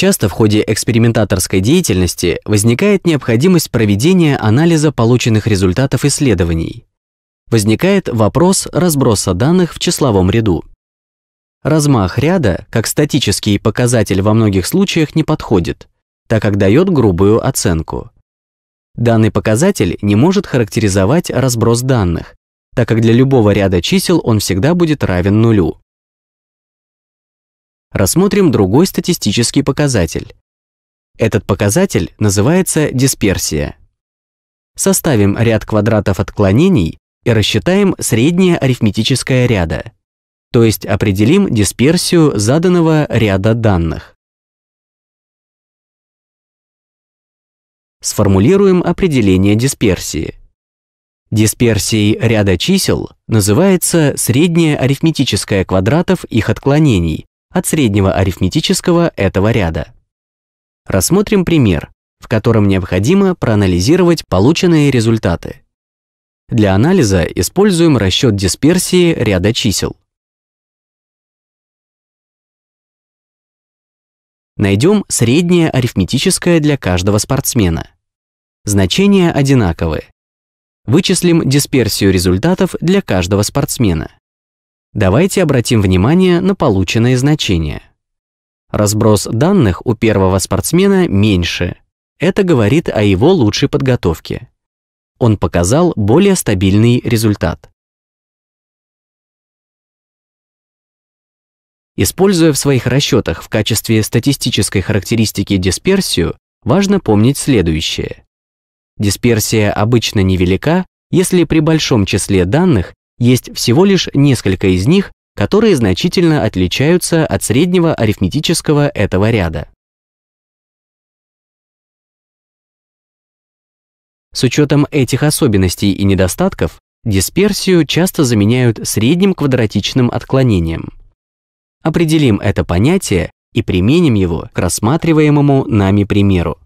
Часто в ходе экспериментаторской деятельности возникает необходимость проведения анализа полученных результатов исследований. Возникает вопрос разброса данных в числовом ряду. Размах ряда, как статический показатель во многих случаях не подходит, так как дает грубую оценку. Данный показатель не может характеризовать разброс данных, так как для любого ряда чисел он всегда будет равен нулю рассмотрим другой статистический показатель. Этот показатель называется дисперсия. Составим ряд квадратов отклонений и рассчитаем среднее арифметическое ряда, то есть определим дисперсию заданного ряда данных. Сформулируем определение дисперсии. Дисперсией ряда чисел называется среднее арифметическое квадратов их отклонений, от среднего арифметического этого ряда. Рассмотрим пример, в котором необходимо проанализировать полученные результаты. Для анализа используем расчет дисперсии ряда чисел. Найдем среднее арифметическое для каждого спортсмена. Значения одинаковы. Вычислим дисперсию результатов для каждого спортсмена. Давайте обратим внимание на полученные значения. Разброс данных у первого спортсмена меньше. Это говорит о его лучшей подготовке. Он показал более стабильный результат. Используя в своих расчетах в качестве статистической характеристики дисперсию, важно помнить следующее. Дисперсия обычно невелика, если при большом числе данных есть всего лишь несколько из них, которые значительно отличаются от среднего арифметического этого ряда. С учетом этих особенностей и недостатков, дисперсию часто заменяют средним квадратичным отклонением. Определим это понятие и применим его к рассматриваемому нами примеру.